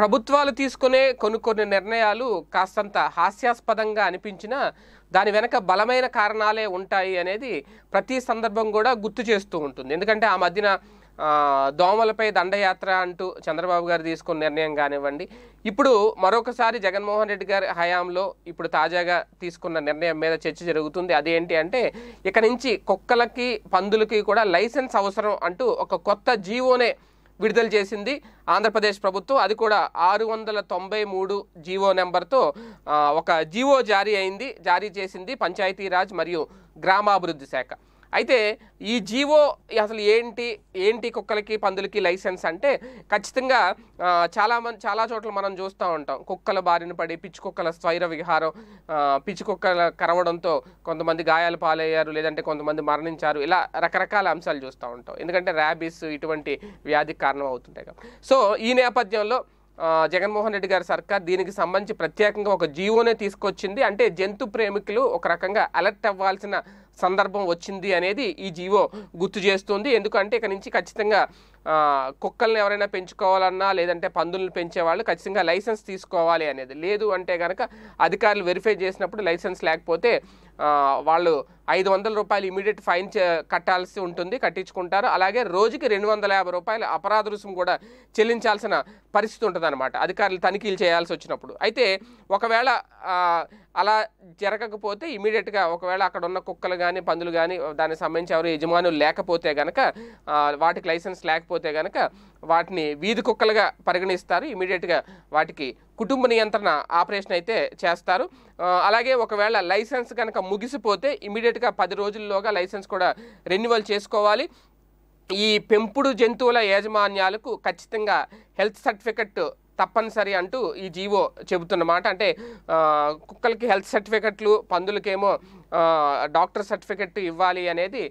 ప్రభుత్వాలు తీసుకునే కొన్ని కొన్ని నిర్ణయాలు కాస్తంత హాస్యాస్పదంగా అనిపించినా దాని వెనక బలమైన కారణాలే ఉంటాయి అనేది ప్రతి సందర్భం కూడా గుర్తు చేస్తూ ఉంటుంది ఎందుకంటే ఆ మధ్యన దోమలపై దండయాత్ర అంటూ చంద్రబాబు గారు తీసుకున్న నిర్ణయం కానివ్వండి ఇప్పుడు మరొకసారి జగన్మోహన్ రెడ్డి గారి హయాంలో ఇప్పుడు తాజాగా తీసుకున్న నిర్ణయం మీద చర్చ జరుగుతుంది అదేంటి అంటే ఇక నుంచి కుక్కలకి పందులకి కూడా లైసెన్స్ అవసరం అంటూ ఒక కొత్త జీవోనే విడుదల చేసింది ఆంధ్రప్రదేశ్ ప్రభుత్వం అది కూడా ఆరు వందల తొంభై మూడు జీవో నెంబర్తో ఒక జీవో జారీ అయింది జారీ చేసింది పంచాయతీరాజ్ మరియు గ్రామాభివృద్ధి శాఖ అయితే ఈ జీవో అసలు ఏంటి ఏంటి కుక్కలకి పందులకి లైసెన్స్ అంటే ఖచ్చితంగా చాలా మంది చాలా చోట్ల మనం చూస్తూ ఉంటాం కుక్కల బారిన పడి పిచ్చి కుక్కల స్వైర విహారం పిచ్చి కుక్కల కరవడంతో కొంతమంది గాయాలు పాలయ్యారు లేదంటే కొంతమంది మరణించారు ఇలా రకరకాల అంశాలు చూస్తూ ఉంటాం ఎందుకంటే ర్యాబీస్ ఇటువంటి వ్యాధికి కారణం అవుతుంటాయి సో ఈ నేపథ్యంలో జగన్మోహన్ రెడ్డి గారి సర్కార్ దీనికి సంబంధించి ప్రత్యేకంగా ఒక జీవోనే తీసుకొచ్చింది అంటే జంతు ప్రేమికులు ఒక రకంగా అలర్ట్ అవ్వాల్సిన సందర్భం వచ్చింది అనేది ఈ జీవో గుర్తు చేస్తుంది ఎందుకంటే ఇక నుంచి ఖచ్చితంగా కుక్కల్ని ఎవరైనా పెంచుకోవాలన్నా లేదంటే పందులను పెంచేవాళ్ళు ఖచ్చితంగా లైసెన్స్ తీసుకోవాలి అనేది లేదు అంటే కనుక అధికారులు వెరిఫై చేసినప్పుడు లైసెన్స్ లేకపోతే వాళ్ళు ఐదు వందల రూపాయలు ఇమీడియట్ ఫైన్ కట్టాల్సి ఉంటుంది కట్టించుకుంటారు అలాగే రోజుకి రెండు వందల యాభై రూపాయలు అపరాధ రుసుము కూడా చెల్లించాల్సిన పరిస్థితి ఉంటుంది అనమాట అధికారులు తనిఖీలు చేయాల్సి వచ్చినప్పుడు అయితే ఒకవేళ అలా జరగకపోతే ఇమీడియట్గా ఒకవేళ అక్కడ ఉన్న కుక్కలు కానీ పందులు కానీ దానికి సంబంధించి ఎవరు యజమానులు లేకపోతే కనుక వాటికి లైసెన్స్ లేకపోతే కనుక వాటిని వీధి కుక్కలుగా పరిగణిస్తారు ఇమీడియట్గా వాటికి కుటుంబ నియంత్రణ ఆపరేషన్ అయితే చేస్తారు అలాగే ఒకవేళ లైసెన్స్ కనుక ముగిసిపోతే ఇమీడియట్గా పది రోజుల్లోగా లైసెన్స్ కూడా రెన్యువల్ చేసుకోవాలి ఈ పెంపుడు జంతువుల యాజమాన్యాలకు ఖచ్చితంగా హెల్త్ సర్టిఫికెట్ తప్పనిసరి అంటూ ఈ జీవో చెబుతున్నమాట అంటే కుక్కలకి హెల్త్ సర్టిఫికెట్లు పందులకేమో డాక్టర్ సర్టిఫికెట్ ఇవ్వాలి అనేది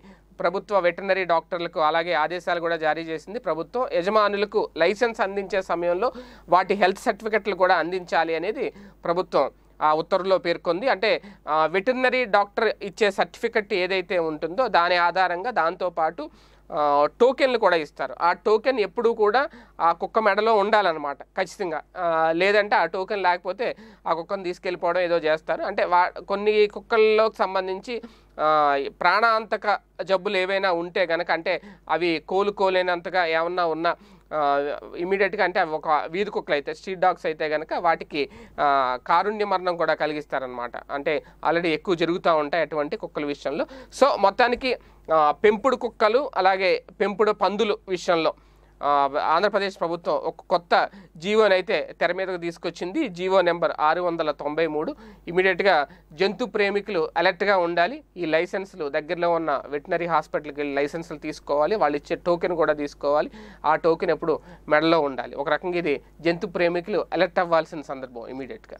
ప్రభుత్వ వెటనరీ డాక్టర్లకు అలాగే ఆదేశాలు కూడా జారీ చేసింది ప్రభుత్వం యజమానులకు లైసెన్స్ అందించే సమయంలో వాటి హెల్త్ సర్టిఫికెట్లు కూడా అందించాలి అనేది ప్రభుత్వం ఆ ఉత్తర్వులో పేర్కొంది అంటే వెటర్నరీ డాక్టర్ ఇచ్చే సర్టిఫికెట్ ఏదైతే ఉంటుందో దాని ఆధారంగా దాంతోపాటు టోకెన్లు కూడా ఇస్తారు ఆ టోకెన్ ఎప్పుడూ కూడా ఆ కుక్క మెడలో ఉండాలన్నమాట ఖచ్చితంగా లేదంటే ఆ టోకెన్ లేకపోతే ఆ కుక్కను తీసుకెళ్ళిపోవడం ఏదో చేస్తారు అంటే వా కొన్ని కుక్కల్లోకి సంబంధించి ప్రాణాంతక జబ్బులు ఏవైనా ఉంటే కనుక అంటే అవి కోలుకోలేనంతగా ఏమన్నా ఉన్నా ఇమీడియట్గా అంటే ఒక వీధి కుక్కలు అయితే స్ట్రీట్ డాగ్స్ అయితే కనుక వాటికి కారుణ్య మరణం కూడా కలిగిస్తారనమాట అంటే ఆల్రెడీ ఎక్కువ జరుగుతూ ఉంటాయి అటువంటి కుక్కల విషయంలో సో మొత్తానికి పెంపుడు కుక్కలు అలాగే పెంపుడు పందులు విషయంలో ఆంధ్రప్రదేశ్ ప్రభుత్వం ఒక కొత్త అయితే తెర మీదకు తీసుకొచ్చింది జీవో నెంబర్ ఆరు వందల తొంభై మూడు ఇమీడియట్గా జంతు ప్రేమికులు అలర్ట్గా ఉండాలి ఈ లైసెన్స్లు దగ్గరలో ఉన్న వెటనరీ హాస్పిటల్కి వెళ్ళి లైసెన్సులు తీసుకోవాలి వాళ్ళు ఇచ్చే టోకెన్ కూడా తీసుకోవాలి ఆ టోకెన్ ఎప్పుడు మెడలో ఉండాలి ఒక రకంగా ఇది జంతు ప్రేమికులు అలర్ట్ అవ్వాల్సిన సందర్భం ఇమీడియట్గా